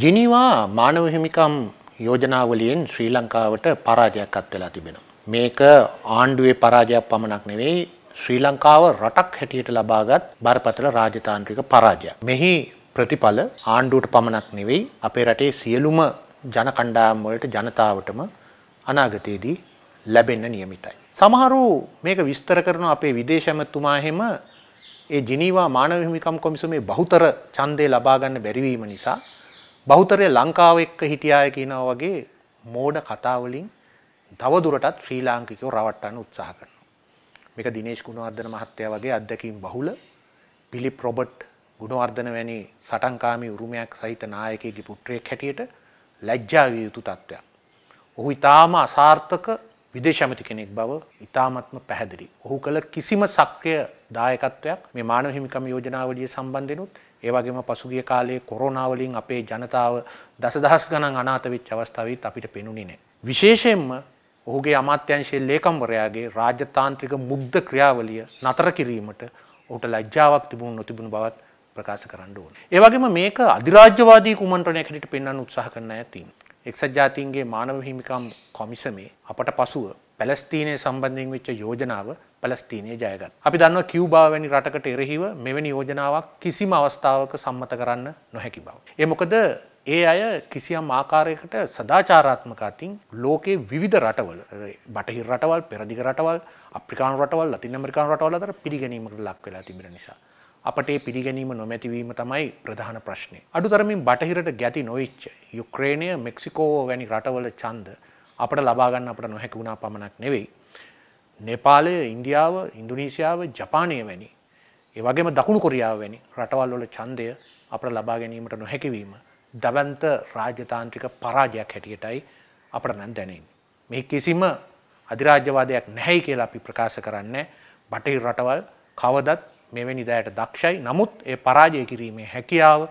ජිනිවා මානව හිමිකම් යෝජනාවලියෙන් ශ්‍රී ලංකාවට පරාජයක් අත් වෙලා තිබෙනවා. මේක ආණ්ඩුවේ පරාජයක් පමණක් නෙවෙයි ශ්‍රී ලංකාව රටක් හැටියට ලබාගත් බරපතල රාජතාන්ත්‍රික පරාජයක්. මෙහි ප්‍රතිඵල ආණ්ඩුවට පමණක් නෙවෙයි අපේ රටේ සියලුම ජන කණ්ඩායම් වලට ජනතාවටම අනාගතයේදී ලැබෙන්න නියමිතයි. සමහරු මේක විස්තර කරන අපේ විදේශ ඇමතුමා එහෙම ඒ ජිනීවා මානව හිමිකම් කොමිසමේ බහුතර ඡන්දය ලබා ගන්න බැරි වීම නිසා බෞතරය ලංකාව එක්ක හිටියාය කියනවා වගේ මෝඩ කතාවලින් තවදුරටත් ශ්‍රී ලාංකිකව රවට්ටන්න උත්සාහ කරනවා. මේක දිනේශ් ගුණවර්ධන මහත්තයා වගේ අත්දැකීම් බහුල පිලිප් රොබට් ගුණවර්ධන වැනි සටන්කාමී උරුමයක් සහිත නායකයෙකුගේ පුත්‍රයෙක් හැටියට ලැජ්ජා විය යුතු තත්ත්වයක්. ඔහු ඊටාම අසාර්ථක විදේශ ඇමති කෙනෙක් බව ඉතාමත්ම පැහැදිලි. ඔහු කළ කිසිම සක්‍රිය දායකත්වයක් මේ මානව හිමිකම් යෝජනාවලිය සම්බන්ධෙනුත් ඒ වගේම පසුගිය කාලයේ කොරෝනා වලින් අපේ ජනතාව දසදහස් ගණන් අනාථ වෙච්ච අවස්ථාවෙත් අපිට පෙනුනේ නැහැ. විශේෂයෙන්ම ඔහුගේ අමාත්‍යංශයේ ලේකම්වරයාගේ රාජ්‍යතාන්ත්‍රික මුග්ධ ක්‍රියාවලිය නතර කිරීමට ඔහුට ලැජ්ජාවක් තිබුණු නොතිබුණු බවත් ප්‍රකාශ කරන්න ඕන. ඒ වගේම මේක අධිරාජ්‍යවාදී කුමන්ත්‍රණයක් හැටියට පෙන්වන්න උත්සාහ කරන අය තියෙනවා. එක්සත් ජාතීන්ගේ මානව හිමිකම් කොමිසමේ අපට පසුව පැලස්තීනය සම්බන්ධයෙන් වෙච්ච යෝජනාව පැලස්තීනය ජයගත්. අපි දන්න කිව්බා වැනි රටකට එරෙහිව මෙවැනි යෝජනාවක් කිසිම අවස්ථාවක සම්මත කරන්න නොහැකි බව. එමොකද ඒ අය කිසියම් ආකාරයකට සදාචාරාත්මක අතින් ලෝකයේ විවිධ රටවල බටහිර රටවල් පෙරදිග රටවල් අප්‍රිකානු රටවල් ලතින් ඇමරිකානු රටවල් අතර පිළිගැනීමකට ලක් වෙලා තිබෙන නිසා. අපට පිළිගැනීම නොමැතිවීම තමයි ප්‍රධාන ප්‍රශ්නය. අඩුතරමින් බටහිරට ගැති නොවිච්ච යුක්‍රේණය මෙක්සිකෝ වැනි රටවල චන්ද අපට ලබාගන්න අපට නොහැකි වුණා පමණක් නෙවෙයි. නෙපාලය ඉන්දියාව ඉන්දුනීසියාව ජපානය වැනි. ඒ වගේම දකුණු කොරියාව වැනි රටවල්වල චන්දය අපට ලබා ගැනීමට නොහැකිවීම. දවන්ත රාජ්‍යතාන්ත්‍රික පරාජයක් හැටියටයි අපට නම් දැනෙන්. මේ කිසිම අධිරාජ්‍යවාදයක් නැහැයි කියලා අපි ප්‍රකාශ කරන්න බටහිර රටවල් කවදත් මෙවැනි දෑයට දක්ෂයි නමුත් ඒ පරාජය කිරීමේ හැකියාව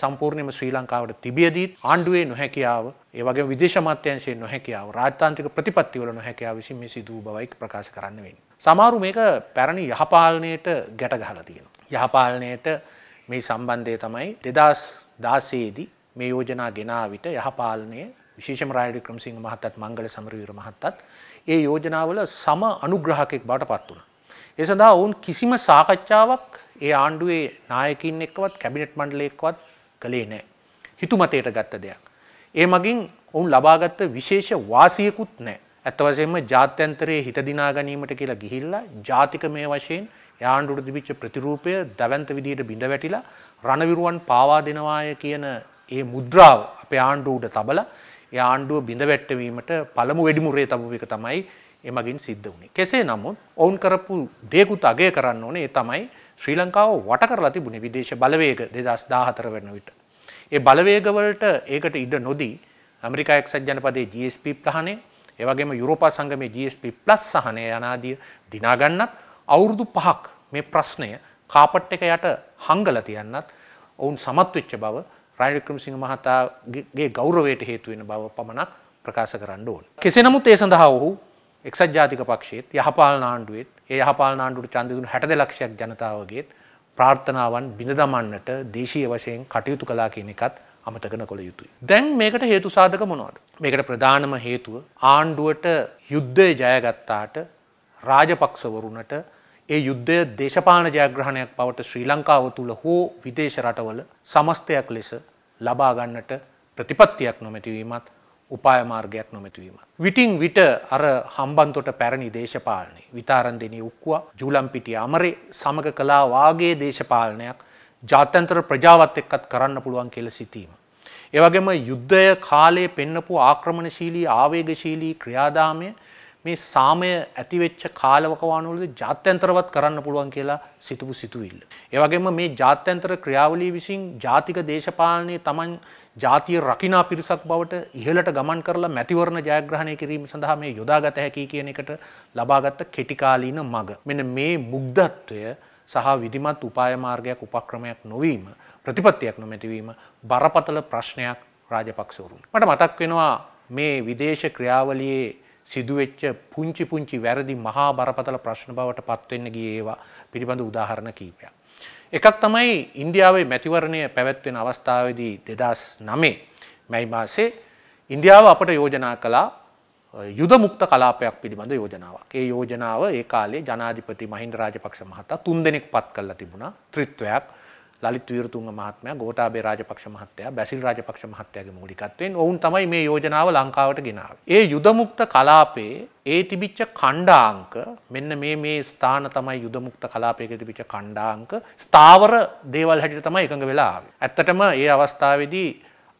සම්පූර්ණයම ශ්‍රී ලංකාවට තිබියදීත් ආණ්ඩුවේ නොහැකියාව ඒ වගේ විදේශමත්‍යංශයේ නොහැකියාව රාජතාන්ත්‍රික ප්‍රතිපත්තිවල නොහැකියාව විසින් මේ සිදු බවයි ප්‍රකාශ කරන්න වෙන්නේ. සමහරු මේක පැරණි යහපාලනයට ගැට ගහලා තියෙනවා. යහපාලනයට මේ සම්බන්ධය තමයි 2016ේදී මේ යෝජනා ගෙනා විට යහපාලනය විශේෂම රාජ වික්‍රමසිංහ මහත්තයත් මංගල සමරවීර මහත්තයත් ඒ යෝජනාවල සම අනුග්‍රහකෙක් බවට පත් වුණා. ඒ සඳහා ඔවුන් කිසිම සාකච්ඡාවක් ඒ ආණ්ඩුවේ නායකින් එක්කවත් කැබිනට් මණ්ඩලයෙක්වත් කළේ නෑ. හිතුමතයට ගත්ත දෙයක්. ඒ මගින් ඔවුන් ලබාගත්ත විශේෂ වාසියකුත් නෑ. ඇත්තවසයෙන්ම ජාත්‍යන්තරයේ හිත දිනා ගැනීමට කියලා ගිහිල්ලා ජාතික මේ වශයෙන් යාණ්ඩුට තිබිච්ච ප්‍රතිරූපය දවන්ත විදියට බිඳ වැටිලා රණවිරුවන් පාවා දෙනවාය කියන ඒ මුද්‍රාව අපේ ආණ්ඩුව උඩ තබලා ඒ ආණ්ඩුව බිඳ වැට්ටවීමට පළමු වෙඩිමුරේ තබපු එක තමයි එමගින් සිද්ධ වුණේ. කෙසේ නමුත් ඔවුන් කරපු දේකුත් අගය කරන්න ඕනේ ඒ තමයි ශ්‍රී ලංකාව වට කරලා තිබුණේ විදේශ බලවේග 2014 වෙන විට. ඒ බලවේගවලට ඒකට ඉඩ නොදී ඇමරිකා එක්සත් ජනපදයේ GSP ප්‍රහණය, ඒ වගේම යුරෝපා සංගමයේ GSP+ සහනය යනාදී දිනා ගන්නත් අවුරුදු 5ක් මේ ප්‍රශ්නය කාපට් එක යට හංගලා තියන්නත් ඔවුන් සමත් වෙච්ච බව රනිල් වික්‍රමසිංහ මහතාගේ ගෞරවයට හේතු වෙන බව පමණක් ප්‍රකාශ කරන්න ඕන. කෙසේ නමුත් ඒ සඳහා ඔහු එක්සත් ජාතික පක්ෂයේත් යහපාලන ආණ්ඩුවෙත් ඒ යහපාලන ආණ්ඩුවට ඡන්ද දුන් 62 ලක්ෂයක් ජනතාවගේ ප්‍රාර්ථනාවන් බිඳ දමන්නට දේශීය වශයෙන් කටයුතු කළා කියන එකත් අමතක නොකළ යුතුයි. දැන් මේකට හේතු සාධක මොනවද? මේකට ප්‍රධානම හේතුව ආණ්ඩුවට යුද්ධය ජයගත්තාට රාජපක්ෂවරුන්ට ඒ යුද්ධය දේශපාලන ජයග්‍රහණයක් බවට ශ්‍රී ලංකාව තුළ හෝ විදේශ රටවල සමස්තයක් ලෙස ලබා ගන්නට ප්‍රතිපත්තියක් නොමැතිවීමත් උපායමාර්ගයක් නොමැතිවීම. විටින් විට අර හම්බන්තොට පැරණි දේශපාලනය විතාරන්දනී උක්වා ජූලම්පිටිය අමරේ සමග කලා වාගේ දේශපාලනයක් ජාත්‍යන්තර ප්‍රජාවත් එක්කත් කරන්න පුළුවන් කියල සිතීම. ඒවගේම යුද්ධය කාලයේ පෙන්නපු ආක්‍රමණශීලී ආවේගශීලී ක්‍රියාදාමය මේ සාමය ඇතිවෙච්ච කාලවකවානුවලද ජාත්‍යන්තරවත් කරන්න පුළුවන් කියලා සිතපු සිතුවිල්ල. ඒවගේම මේ ජාත්‍යන්තර ක්‍රියාවලී විසින් ජාතික දේශපාලනය තමන් ජාතිය රකිනා පිරිසක් බවට ඉහලට ගමන් කරලා මැතිවරණ ජයග්‍රහණය කිරීම සඳහා මේ යොදාගත හැකි කියන එකට ලබාගත්ත කෙටිකාලීන මග. මෙන මේ මුග්ධත්වය සහ විධිමත් උපායමාර්ගයක් උපක්‍රමයක් නොවීම ප්‍රතිපත්තියක් නොමැතිවීම බරපතල ප්‍රශ්නයක් රාජපක්ෂවරුන්. මට මතක් වෙනවා මේ විදේශ ක්‍රියාවලියේ සිදුවෙච්ච පුංචි පුංචි වැරදි මහා බරපතල ප්‍රශ්න බවට පත්වෙන්න ගිය ඒවා පිළිබඳ උදාහරණ කීපයක්. එකක් තමයි ඉන්දියාවේ මැතිවරණය පැවැත්වෙන අවස්ථාවදී දෙදස් නමේ මැයි මාසේ ඉන්දියාව අපට යෝජනා කලා යුද මුක්ත කලාපයක් පිළිබඳ යෝජනාවක්. ඒ යෝජනාව ඒ කාලේ ජනාධිපති මහින්ද රාජපක්ෂ මහතා තුන් දෙනෙක් පත් කල්ලා තිබුණා ත්‍රිත්වයක් ලලිත් වීරතුංග මහත්මයා, ගෝඨාභය රාජපක්ෂ මහත්තයා, බැසිල් රාජපක්ෂ මහත්තයාගේ මූලිකත්වයෙන් ඔවුන් තමයි මේ යෝජනාව ලංකාවට ගෙනාවේ. ඒ යුදමුක්ත කලාපයේ ඒ තිබිච්ච කණ්ඩාංක මෙන්න මේ මේ ස්ථාන තමයි යුදමුක්ත කලාපයක තිබිච්ච කණ්ඩාංක ස්ථාවර දේවල් හැටියට තමයි එකඟ වෙලා ආවේ. ඇත්තටම ඒ අවස්ථාවේදී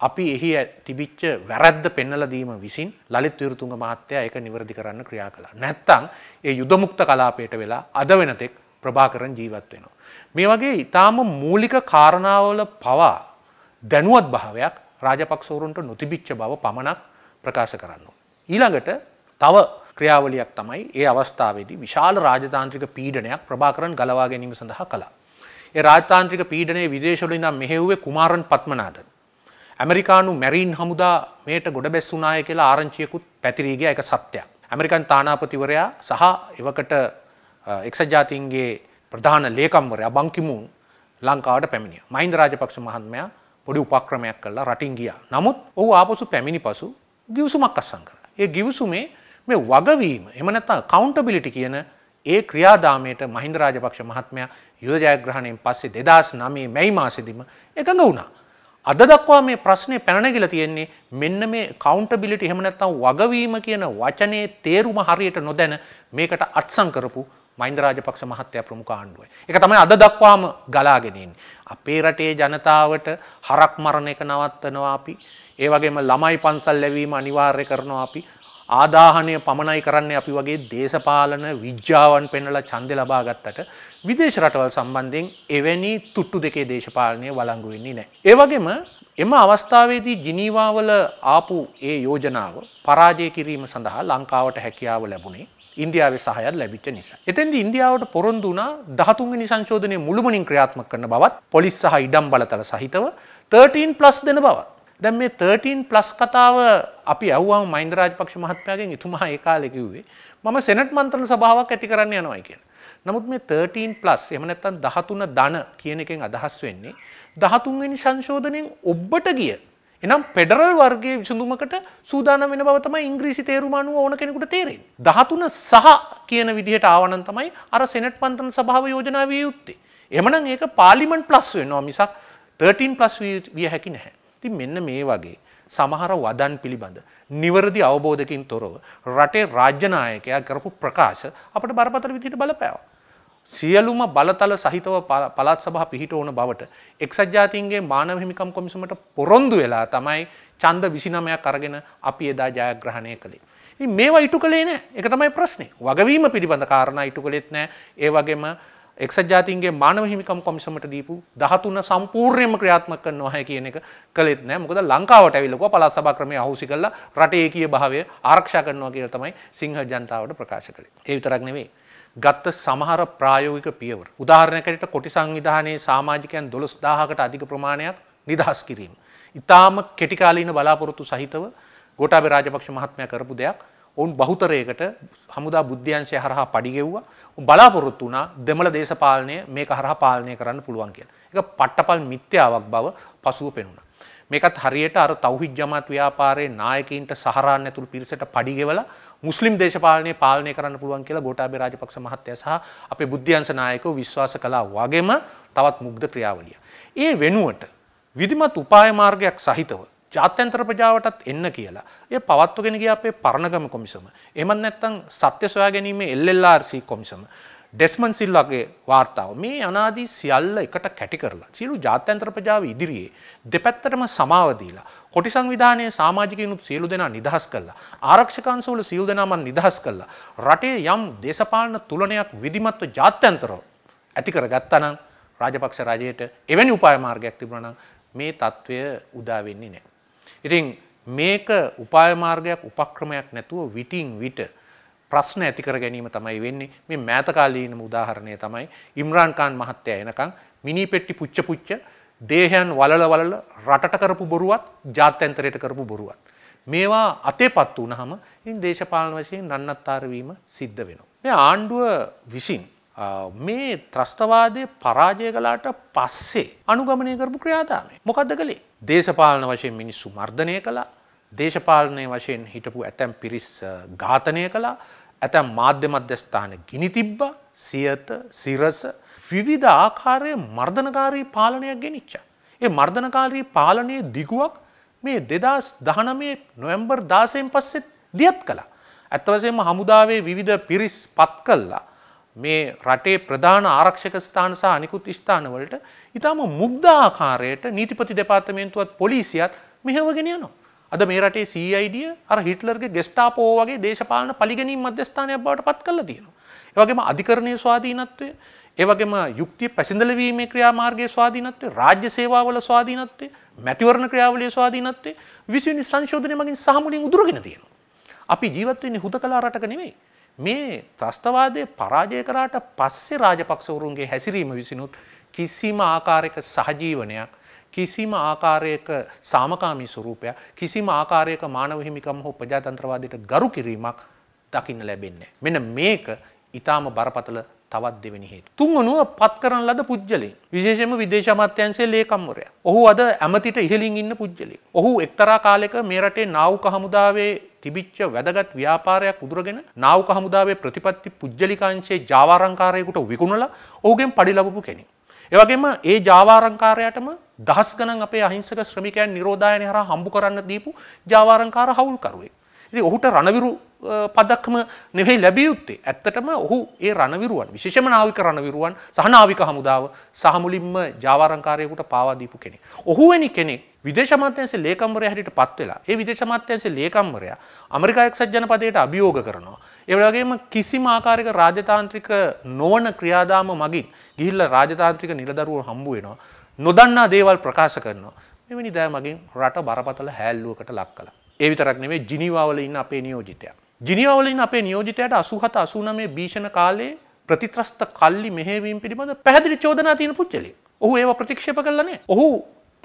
අපි එහි තිබිච්ච වැරද්ද පෙන්නල දීම විසින් ලලිත් විරුතුංග මහත්තයා ඒක නිවැරදි කරන්න ක්‍රියා කළා. නැත්තම් ඒ යුදමුක්ත කලාපයට වෙලා අද වෙනතෙක් ප්‍රභාකරන් ජීවත් වෙනවා. මේ වගේ ඉතාම මූලික කාරණාවල පවා දැනුවත් භාවයක් රාජපක්ෂවරුන්ට නොතිබිච්ච බව පමණක් ප්‍රකාශ කරන්න. ඊළඟට තව ක්‍රියාවලියක් තමයි ඒ අවස්ථාවේදී විශාල රාජතාන්ත්‍රික පීඩනයක් ප්‍රභාකරන් ගලවා ගැනීම සඳහා කළා. ඒ රාජතාන්ත්‍රික පීඩනයේ විදේශවල ඉඳන් මෙහෙව්වේ කුමාරන් පත්මනාදන්. ඇමරිකානු මැරීන් හමුදා මේට ගොඩ බැස්සුනාය කියලා ආරංචියකුත් පැතිරීගේ එක සත්‍යයක්. ඇමරිකන් තානාපතිවරයා සහ එවකට එක්සත් ජාතින්ගේ ප්‍රධාන ලේකම්වරයා බංකිමූන් ලංකාවට පැමිණිය. මහින්ද රාජපක්ෂ මහත්මයා පොඩි උපක්‍රමයක් කළා රටින් ගියා. නමුත් ඔහු ආපසු පැමිණි පසු ගිවිසුමක් අත්සන් කරා. ඒ ගිවිසුමේ මේ වගවීම එහෙම නැත්නම් accountability කියන ඒ ක්‍රියාදාමයට මහින්ද රාජපක්ෂ මහත්මයා යුද ජයග්‍රහණයෙන් පස්සේ 2009 මැයි මාසෙදිම එකඟ වුණා. අද දක්වා මේ ප්‍රශ්නේ පැන නැගිලා තියෙන්නේ මෙන්න මේ accountability එහෙම නැත්නම් වගවීම කියන වචනේ තේරුම හරියට නොදැන මේකට අත්සන් කරපු මහින්ද රාජපක්ෂ මහත්තයා ප්‍රමුඛ ආණ්ඩුවයි. ඒක තමයි අද දක්වාම ගලාගෙන ඉන්නේ. අපේ රටේ ජනතාවට හරක් මරණ එක නවත්තනවා අපි. ඒ වගේම ළමයි පන්සල් ලැබීම අනිවාර්ය කරනවා අපි. ආදාහනය පමණයි කරන්නේ අපි වගේ දේශපාලන විද්‍යාවන් පෙන්වලා ඡන්දය ලබා ගත්තට විදේශ රටවල් සම්බන්ධයෙන් එවැනි තුට්ටු දෙකේ දේශපාලනය වළංගු වෙන්නේ නැහැ. ඒ වගේම එම අවස්ථාවේදී ජිනීවාවල ආපු ඒ යෝජනාව පරාජය කිරීම සඳහා ලංකාවට හැකියාව ලැබුණේ ඉන්දියාව සහයත් ලැබිච්ච නිසා. එතැන්දි ඉන්දියාවට පොරොන්දු වුණා දහතුන්ගනි සංශෝධනය මුළුමනින් ක්‍රියාත්මක කරන බවත් පොලිස් සහ ඉඩම් බලතල සහිතව 13 ප්ලස් දෙන බව. දැන් මේ 13 ප්ලස් කතාව අපි ඇහුවම මහින්ද පක්ෂ මහත්මයාගෙන් එතුමා ඒ කාලේ කිව්වේ මම සෙනට් මන්ත්‍රණ සභාවක් ඇති කරන්න යනවා කියලා. නමුත් මේ 13 ප්ලස් එහෙම නැත්නම් 13 ධන කියන එකෙන් අදහස් වෙන්නේ 13 වෙනි සංශෝධනයෙන් ඔබට ගිය එනම් පෙඩරල් වර්ගේ විසඳුමකට සූදානම් වෙන බව තමයි ඉංග්‍රීසි තේරුම අනුව ඕන කෙනෙකුට තේරෙන්නේ. 13 සහ කියන විදිහට ආවනම් තමයි අර සෙනෙට් පන්තන සභාව යෝජනා විය යුත්තේ. එමනම් ඒක පාර්ලිමන්ට් ප්ලස් වෙනවා මිසක් 13 ප්ලස් විය හැකි නැහැ. ඉතින් මෙන්න මේ වගේ සමහර වදන් පිළිබඳ නිවැරදි අවබෝධකින් තොරව රටේ රාජ්‍ය නායකයා කරපු ප්‍රකාශ අපිට බරපතල විදිහට බලපෑවා. සියලුම බලතල සහිතව පළාත් සභා පිහිට ඕන බවට එක්සත් ජාතීන්ගේ මානව හිමිකම් කොමිසමට පොරොන්දු වෙලා තමයි ඡන්ද 29ක් අරගෙන අපි එදා ජයග්‍රහණය කළේ. ඉතින් මේවා ඉටු කළේ නැහැ. ඒක තමයි ප්‍රශ්නේ. වගවීම පිළිබඳ කාරණා ඉටු කළෙත් නැහැ. ඒ වගේම එක්සත් ජාතීන්ගේ මානව හිමිකම් කොමිසමට දීපු 13 සම්පූර්ණයෙන්ම ක්‍රියාත්මක කරනවා හැ කියන එක කළෙත් නැහැ. මොකද ලංකාවට ඇවිල්ලා පළාත් සභා ක්‍රමය අහුසි කරලා රටේ ඒකීය භාවය ආරක්ෂා කරනවා කියලා තමයි සිංහ ජනතාවට ප්‍රකාශ කළේ. ඒ විතරක් නෙවෙයි. ගත්ත සමහර ප්‍රායෝගික පියවර. උදාහරණයකට කොටි සංවිධානයේ සාමාජිකයන් දොළොස් දාහකට අධික ප්‍රමාණයක් නිදහස් කිරීම. ඉතාම කෙටිකාලීන බලාපොරොත්තු සහිතව ගෝටාබේ රාජපක්ෂ මහත්මයා කරපු දෙයක් ඔවුන් බහුතරයකට හමුදා බුද්ධ්‍යංශය හරහා පඩිගෙව්වා බලාපොරොත්තු වුණා දෙමළ දේශපාලනය මේක හරහා පාලනය කරන්න පුළුවන් කියලා. ඒක පට්ටපල් මිත්‍යාවක් බව පසුව පෙනුණා. මේකත් හරියට අර තෞහිද් ජමාත් ව්‍යාපාරයේ නායකයින්ට සහරාන් ඇතුළු පිරිසට පඩිගෙවලා මුස්ලිම් දේශපාලනය පාලනය කරන්න පුළුවන් කියලා ගෝටාබේ රාජපක්ෂ මහත්තයා සහ අපේ බුද්ධ්‍යංශ නායකව විශ්වාස කළා වගේම තවත් මුග්ධ ක්‍රියාවලිය. ඒ වෙනුවට විධිමත් උපාය මාර්ගයක් සහිතව ජාත්‍යන්තර ප්‍රජාවටත් එන්න කියලා. ඒ පවත්වගෙන ගිය අපේ පරණගම කොමිසම. එහෙමත් නැත්නම් සත්‍ය සොයා ගැනීමේ LLRC කොමිසම. ඩෙස්මන් සිල්ලගේ වාර්තාව මේ අනාදී සියල්ල එකට කැටි කරලා සියලු ජාත්‍යන්තර ප්‍රජාව ඉදිරියේ දෙපැත්තටම සමාව දීලා කොටි සංවිධානයේ සමාජිකයනුත් සියලු දෙනා නිදහස් කළා ආරක්ෂකංශවල සියලු දෙනාම නිදහස් කළා රටේ යම් දේශපාලන තුලනයක් විධිමත්ව ජාත්‍යන්තරව ඇති කරගත්තා නම් රාජපක්ෂ රජයට එවැනි උපාය මාර්ගයක් තිබුණා නම් මේ తත්වය උදා වෙන්නේ නැහැ. ඉතින් මේක උපාය මාර්ගයක් උපක්‍රමයක් නැතුව විටින් විට ප්‍රශ්න ඇති කර ගැනීම තමයි වෙන්නේ මේ මෑතකාලීනම උදාහරණය තමයි ඉම්රාන් කාන් මහත්තයා එනකන් මිනි පෙට්ටි පුච්ච පුච්ච දේහයන් වලල වලල රටට කරපු බොරුවත් ජාත්‍යන්තරයට කරපු බොරුවත් මේවා අතේපත් වුණහම ඉන් දේශපාලන වශයෙන් නන්නත්තර වීම සිද්ධ වෙනවා මේ ආණ්ඩුව විසින් මේ ත්‍රස්තවාදය පරාජය කළාට පස්සේ අනුගමනය කරපු ක්‍රියාදාමය මොකද්ද කළේ දේශපාලන වශයෙන් මිනිස්සු මර්ධනය කළා දේශපාලනය වශයෙන් හිටපු ඇතැම් පිරිස් ඝාතනය කළා ඇතැම් මාධ්‍ය මධ්‍යස්ථාන ගිනි තිබ්බ සියත සිරස විවිධ ආකාරය මර්ධනකාරී පාලනයක් ගෙනනිච්චා. ඒ මර්ධනකාරී පාලනයේ දිගුවක් මේ දෙදස් දහනමේ නොවැම්බර් දාසයෙන් පස්සෙත් දියත් කලා. ඇත්තවසේම හමුදාවේ විවිධ පිරිස් පත් කල්ලා. මේ රටේ ප්‍රධාන ආරක්ෂක ස්ථාන සහ අනිකුත් ස්ථානවලට ඉතාම මුග්ධාකාරයට නීතිපති දෙපාර්තමේන්තුවත් පොලිසියත් මෙහෙවගෙන යනවා. අද මේ රටේ සීයිඩිය අර හිටලර්ගේ ගෙස්ටාපෝ වගේ දේශපාලන පලිගැනීම් මධ්‍යස්ථානයක් බවට පත් කරලා තියෙනවා. ඒ වගේම අධිකරණයේ ස්වාධීනත්වය, ඒ වගේම යුක්තිය පැසඳලවීමේ ක්‍රියාමාර්ගයේ ස්වාධීනත්වය, රාජ්‍ය සේවාවල ස්වාධීනත්වය, මැතිවරණ ක්‍රියාවලියේ ස්වාධීනත්වය විසිනි සංශෝධනය මගින් සහ මුලින් උදුරගෙන තියෙනවා. අපි ජීවත් වෙන්නේ හුදකලා රටක නෙවෙයි. මේ ත්‍රස්තවාදය පරාජය කරාට පස්සේ රාජපක්ෂවරුන්ගේ හැසිරීම විසිනුත් කිසිම ආකාරයක සහජීවනයක් කිසිම ආකාරයක සාමකාමී ස්වරූපයක් කිසිම ආකාරයක මානව හිමිකම් හෝ ප්‍රජාතන්ත්‍රවාදයට ගරු කිරීමක් දකින්න ලැබෙන්නේ. මෙන මේක ඉතාම බරපතල තවත් දෙවැනි හේතු. තුන්වනුව පත් කරන ලද පුද්ගලයින්. විශේෂම විදේශ අමාත්‍යන්සේ ලේකම්වරය. ඔහු අද ඇමතිට ඉහලින් ඉන්න පුද්ගලි. ඔහු එක්තරා කාලෙක මේ රටේ නාවක හමුදාවේ තිබිච්ච වැදගත් ව්‍යාපාරයක් උදුරගෙන නාවක හමුදාවේ ප්‍රතිපත්ති පුද්ගලිකාංශයේ ජාවාරංකාරයෙකුට විකුණලා ඔහුගෙන් පඩි ලැබපු කෙනෙක්. ඒ වගේම ඒ ජාවාරංකාරයාටම දහස් ගණන් අපේ අහිංසක ශ්‍රමිකයන් නිරෝධායනය හරහා හම්බ කරන්න දීපු ජාවාරංකාර හවුල්කරුවෙක්. ඉතින් ඔහුට රණවිරු පදක්ම නෙවෙයි ලැබිය යුත්තේ. ඇත්තටම ඔහු ඒ රණවිරුවන් විශේෂම නාවික රණවිරුවන් සහ නාවික හමුදාව සහ මුලින්ම ජාවාරංකාරයෙකුට පාවා දීපු කෙනෙක්. ඔහු වැනි කෙනෙක් විදේශ අමාත්‍යාංශයේ ලේකම්වරයා හැටියට පත් වෙලා ඒ විදේශ අමාත්‍යාංශයේ ලේකම්වරයා ඇමරිකා එක්සත් ජනපදයට අභියෝග කරනවා. ඒ වගේම කිසිම ආකාරයක රාජතාන්ත්‍රික නොවන ක්‍රියාදාම මගින් ගිහිල්ලා රාජතාන්ත්‍රික නිලදරුවෝ හම්බ වෙනවා. නොදන්නා දේවල් ප්‍රකාශ කරනවා. මෙවැනි දෑ මගින් රට බරපතල හැල්ලුවකට ලක් කළ. ඒ විතරක් නෙමේ ජිනිවාවල ඉන්න අපේ නියෝජිතයා. ජිනිවාවලින් අපේ නියෝජිතයට අසුහත අසුනමේ භීෂණ කාලයේ ප්‍රතිත්‍රස්ත කල්ලි මෙහෙවීම් පිළිබඳ පැහදිලි චෝදනා තියෙන පුද්ගලෙක්. ඔහු ඒව ප්‍රතික්ෂේප කළනේ. ඔහු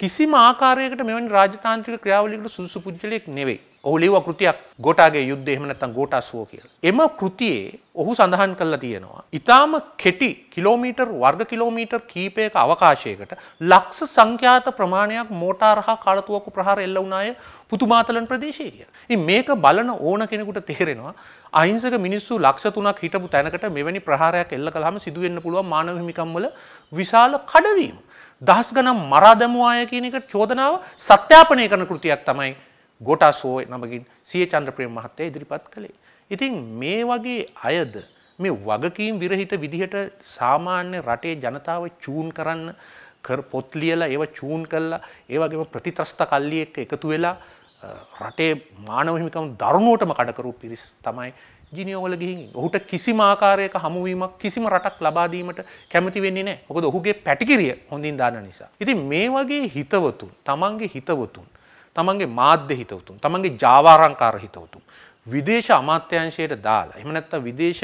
කිසිම ආකාරයකට මෙවැනි රාජතාන්ත්‍රික ක්‍රියාවලියකට සුදුසු පුද්ගලයෙක් නෙවෙයි. ඔහු ලිව්වා කෘතියක් ගෝටාගේ යුද්ධය එහෙම නැත්නම් ගෝටාසුව කියලා. එම කෘතියේ ඔහු සඳහන් කරලා තියෙනවා. ඉතාම කෙටි කිලෝමීටර් වර්ග කිලෝමීටර් කීපයක අවකාශයකට ලක්ෂ සංඛ්‍යාත ප්‍රමාණයක් මෝටාර් හා කාලතුවක්කු ප්‍රහාර එල්ල වුණාය පුතුමාතලන් ප්‍රදේශයේ කියලා. ඉතින් මේක බලන ඕන කෙනෙකුට තේරෙනවා අහිංසක මිනිස්සු ලක්ෂ තුනක් හිටපු තැනකට මෙවැනි ප්‍රහාරයක් එල්ල කළාම සිදු වෙන්න පුළුවන් මානව හිමිකම් වල විශාල කඩවීම. දහස් ගණන් මරා දැමුවා අය කියන එක චෝදනාව සත්‍යාපනය කරන කෘතියක් තමයි ගෝඨාස් හෝ නමකින් සීයේ චන්ද්‍රප්‍රිය මහත්තයා ඉදිරිපත් කළේ. ඉතින් මේ වගේ අයද මේ වගකීම් විරහිත විදිහට සාමාන්‍ය රටේ ජනතාව චූන් කරන්න කර පොත් ලියලා ඒව චූන් කළා ඒ වගේම ප්‍රතිත්‍රස්ත කල්ලි එක්ක එකතු වෙලා රටේ මානව හිමිකම් දරුණුවටම කඩකරු පිරිස් තමයි ජිනියෝවල ගිහින් ඔහුට කිසිම ආකාරයක හමුවීමක් කිසිම රටක් ලබා දීමට කැමති වෙන්නේ නැහැ. මොකද ඔහුගේ පැටිකිරිය හොඳින් දාන නිසා. ඉතින් මේ වගේ හිතවතුන්, තමන්ගේ හිතවතුන්, තමන්ගේ මාධ්‍ය හිතවතුන්, තමන්ගේ ජාවාරංකාර හිතවතුන් විදේශ අමාත්‍යංශයට දාලා එහෙම නැත්නම් විදේශ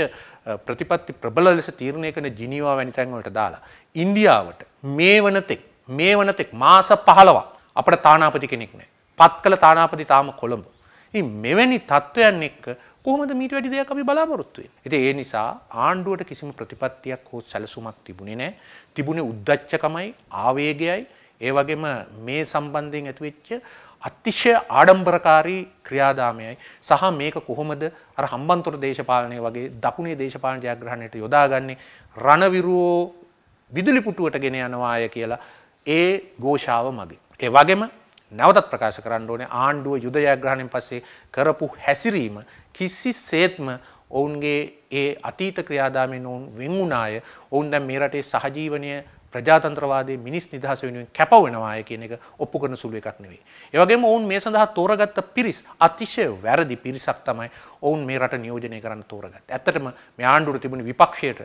ප්‍රතිපත්ති ප්‍රබල ලෙස තීරණය කරන ජිනීවා වැනි තැන් වලට දාලා ඉන්දියාවට මේ වනතෙක් මේ වනතෙක් මාස 15 අපිට තානාපති කෙනෙක් නැහැ. පත් කළ තානාපති තාම කොළඹ. ඉතින් මෙවැනි තත්ත්වයන් එක්ක කොහොමද මීට වැඩි දෙයක් අපි බලාපොරොත්තු වෙන්නේ? ඉතින් ඒ නිසා ආණ්ඩුවට කිසිම ප්‍රතිපත්තියක් හෝ සැලසුමක් තිබුණේ නැහැ. තිබුණේ උද්දච්චකමයි, ආවේගයයි, ඒ වගේම මේ සම්බන්ධයෙන් ඇතිවෙච්ච අතිශ්‍ය ආඩම්බරකාරී ක්‍රියාදාමයයි සහ මේක කොහොමද අර හම්බන්තොට දේශපාලනය වගේ දකුණේ දේශපාලන ජයග්‍රහණයට යොදාගන්නේ රණවිරුවෝ විදුලි පුටුවට ගෙන යනවාය කියලා ඒ ഘോഷාව මගේ. ඒ වගේම නැවතත් ප්‍රකාශ කරන්න ඕනේ ආණ්ඩුව යුද ජයග්‍රහණයෙන් පස්සේ කරපු හැසිරීම කිසිසේත්ම ඔවුන්ගේ ඒ අතීත ක්‍රියාදාමයෙන් ඔවුන් වෙන් වුණාය. ඔවුන් දැන් මේ රටේ සහජීවනය ප්‍රජාතන්ත්‍රවාදී මිනිස් නිදහස වෙනුවෙන් කැප වෙනවාය කියන එක ඔප්පු කරන සුළු එකක් නෙවෙයි. ඒ වගේම ඔවුන් මේ සඳහා තෝරගත්ත පිරිස් අතිශය වැරදි පිරිසක් තමයි ඔවුන් මේ රට නියෝජනය කරන්න තෝරගත්තේ. ඇත්තටම මේ ආණ්ඩුවට තිබුණ විපක්ෂයට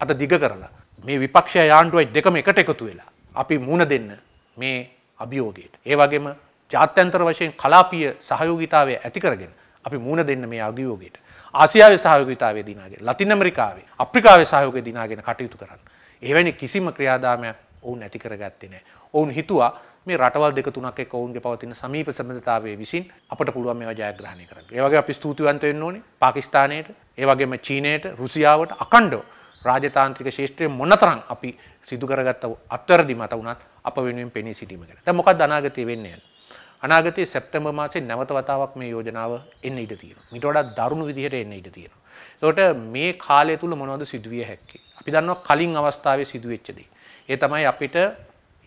අත දිග කරලා මේ විපක්ෂය ආණ්ඩුවයි දෙකම එකට එකතු වෙලා අපි මුණ දෙන්න මේ අභියෝගයට. ඒ වගේම ජාත්‍යන්තර වශයෙන් කලාපීය සහයෝගිතාවය ඇති කරගෙන අපි මුණ දෙන්න මේ අභියෝගයට. ආසියාවේ සහයෝගිතාවය දිනාගෙන ලතින් ඇමරිකාවේ අප්‍රිකාවේ සහයෝගය දිනාගෙන කටයුතු කරන්න. එවැනි කිසිම ක්‍රියාදාමයක් ඔවුන් ඇති කරගත්තේ නැහැ. ඔවුන් හිතුවා මේ රටවල් දෙක තුනක් එක්ක ඔවුන්ගේ පවතින සමීප සම්බන්ධතාවයේ විසින් අපට පුළුවන් මේවා ජයග්‍රහණය කරන්න. ඒ වගේ අපි ස්තුතිවන්ත වෙන්න ඕනේ පාකිස්තානයට, ඒ වගේම චීනයට, රුසියාවට අකණ්ඩව රාජතාන්ත්‍රික ශේෂත්‍රයේ මොනතරම් අපි සිදු කරගත්ත අත්වැරදි මත වුණත් අප වෙනුවෙන් පෙනී සිටීම ගැන. දැන් මොකක්ද අනාගතයේ වෙන්නේ? අනාගතයේ සැප්තැම්බර් මාසයේ නැවත වතාවක් මේ යෝජනාව එන්න ඉඩ තියෙනවා. ඊට වඩා දරුණු විදිහට එන්න ඉඩ තියෙනවා. ඒකට මේ කාලය තුල මොනවද සිදුවිය හැක්කේ? අපි දන්නවා කලින් අවස්ථාවේ සිදුවෙච්ච දේ. ඒ තමයි අපිට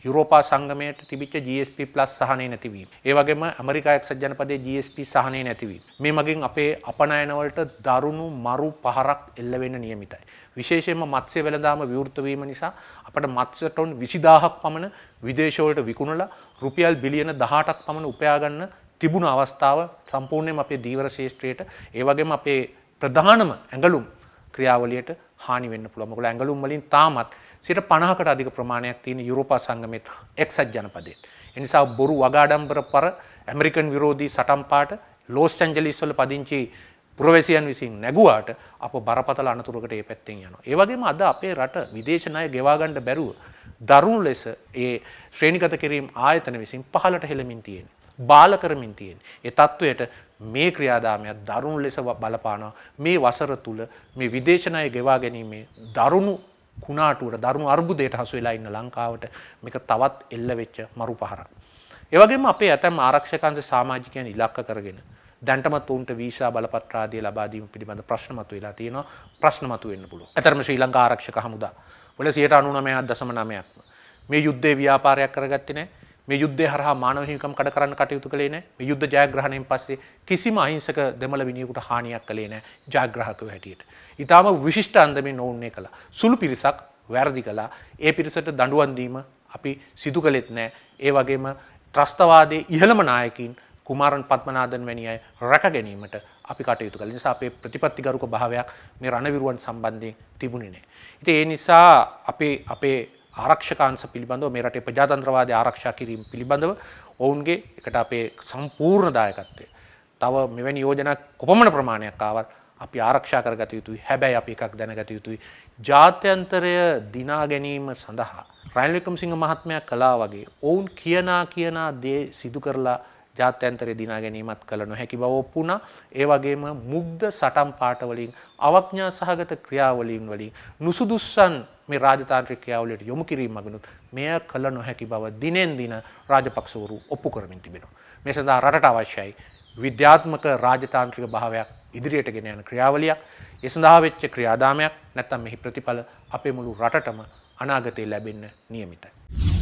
යුරෝපා සංගමයට තිබිච්ච GSP+ සහනය නැතිවීම. ඒ වගේම ඇමරිකා එක්සත් ජනපදයේ GSP සහනය නැතිවීම. මේ මගින් අපේ අපනයන වලට දරුණු මරු පහරක් එල්ල වෙන්න නියමිතයි. විශේෂයෙන්ම මත්ස්‍ය වෙළඳාම විවෘත වීම නිසා අපට මත්ස්‍ය ටොන් 20000ක් පමණ විදේශ වලට විකුණලා රුපියල් බිලියන 18ක් පමණ උපයා ගන්න තිබුණු අවස්ථාව සම්පූර්ණයෙන්ම අපේ දීවර ශේෂ්ත්‍රයට ඒ වගේම අපේ ප්‍රධානම ඇඟලුම් ක්‍රියාවලියට හානි වෙන්න පුළුවන්. මොකද ඇඟලුම් වලින් තාමත් 50කට අධික ප්‍රමාණයක් තියෙන යුරෝපා සංගමයේ එක්සත් ජනපදයේ. ඒ නිසා බොරු වගාඩම්බර පර ඇමරිකන් විරෝධී සටන් පාට ලෝස් ඇන්ජලිස් වල පදිංචි පුරවැසියන් විසින් නැගුවාට අප බරපතල අනතුරකට ඒ පැත්තෙන් යනවා. ඒ වගේම අද අපේ රට විදේශ ණය ගෙවා ගන්න බැරුව දරුණු ලෙස ඒ ශ්‍රේණිගත කිරීම ආයතන විසින් පහළට හෙළමින් තියෙනවා. බාල කරමින් තියෙන. ඒ තත්ත්වයට මේ ක්‍රියාදාමයක් දරුණු ලෙස බලපානවා මේ වසර තුල මේ විදේශනාය ගෙවා ගැනීමේ දරුණු කුණාටුවට දරුණු අර්බුදයට හසු වෙලා ඉන්න ලංකාවට මේක තවත් එල්ල වෙච්ච මරු පහරක්. ඒ වගේම අපේ ඇතම් ආරක්ෂකංශ සමාජිකයන් ඉලක්ක කරගෙන දැන්ටමත් ඔවුන්ට වීසා බලපත්‍රාදිය ලබා දීම පිළිබඳ ප්‍රශ්න මතුවලා තියෙනවා ප්‍රශ්න මතුවෙන්න පුළුවන්. ඇතරම ශ්‍රී ලංකා ආරක්ෂක හමුදා වල 99.9%ක්ම මේ යුද්ධේ ව්‍යාපාරයක් කරගත්තේ නැහැ. මේ යුද්ධය හරහා මානව හිමිකම් කඩ කරන්න කටයුතු කළේ නැහැ. මේ යුද්ධ ජයග්‍රහණයෙන් පස්සේ කිසිම අහිංසක දෙමළ විනියෙකුට හානියක් කළේ නැහැ ජයග්‍රහකව හැටියට. ඊටාම විශිෂ්ට අන්දමින් නොවුන්නේ කළා. සුළු පිරිසක් වැරදි කළා. ඒ පිරිසට දඬුවම් දීම අපි සිදු කළෙත් නැහැ. ඒ වගේම ත්‍රස්තවාදයේ ඉහළම නායකයින් කුමාරන් පත්මනාදන් වැනි අය රැක ගැනීමට අපි කටයුතු කළ නිසා අපේ ප්‍රතිපත්තිගරුක භාවයක් මේ රණවිරුවන් සම්බන්ධයෙන් තිබුණේ නැහැ. ඉතින් ඒ නිසා අපේ අපේ ආරක්ෂකාංශ පිළිබඳව මේ රටේ ප්‍රජාතන්ත්‍රවාදය ආරක්ෂා කිරීම පිළිබඳව ඔවුන්ගේ එකට අපේ සම්පූර්ණ දායකත්වය. තව මෙවැනි යෝජනා කොපමණ ප්‍රමාණයක් ආවත් අපි ආරක්ෂා කරගත යුතුයි. හැබැයි අපි එකක් දැනගත යුතුයි. ජාත්‍යන්තරය දිනා ගැනීම සඳහා රයිල් වික්‍රමසිංහ මහත්මයා කළා වගේ ඔවුන් කියනා කියනා දේ සිදු කරලා ජාත්‍යන්තරය දිනා ගැනීමත් කළ නොහැකි බව ඔප්පු වුණා. ඒ වගේම මුග්ධ සටන් පාට වලින් අවඥා සහගත ක්‍රියාවලීන් වලින් නුසුදුස්සන් මේ රාජතාන්ත්‍රික ක්‍රියාවලියට යොමු කිරීම මගිනුත් මෙය කළ නොහැකි බව දිනෙන් දින රාජපක්ෂවරු ඔප්පු කරමින් තිබෙනවා. මේ සඳහා රටට අවශ්‍යයි විද්‍යාත්මක රාජතාන්ත්‍රික භාවයක් ඉදිරියට ගෙන යන ක්‍රියාවලියක්. ඒ සඳහා වෙච්ච ක්‍රියාදාමයක් නැත්නම් මෙහි ප්‍රතිඵල අපේ මුළු රටටම අනාගතයේ ලැබෙන්න නියමිතයි.